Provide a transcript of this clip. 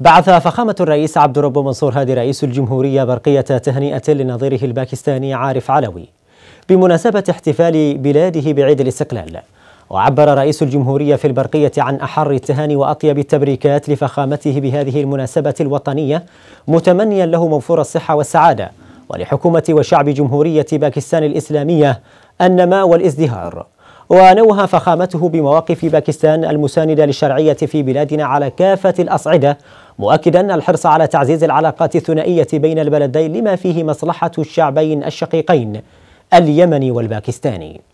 بعث فخامة الرئيس عبد الرب منصور هادي رئيس الجمهورية برقية تهنئة لنظيره الباكستاني عارف علوي بمناسبة احتفال بلاده بعيد الاستقلال وعبر رئيس الجمهورية في البرقية عن أحر التهاني وأطيب التبريكات لفخامته بهذه المناسبة الوطنية متمنيا له موفور الصحة والسعادة ولحكومة وشعب جمهورية باكستان الإسلامية النماء والازدهار ونوه فخامته بمواقف باكستان المساندة للشرعية في بلادنا على كافة الأصعدة مؤكدا الحرص على تعزيز العلاقات الثنائية بين البلدين لما فيه مصلحة الشعبين الشقيقين اليمني والباكستاني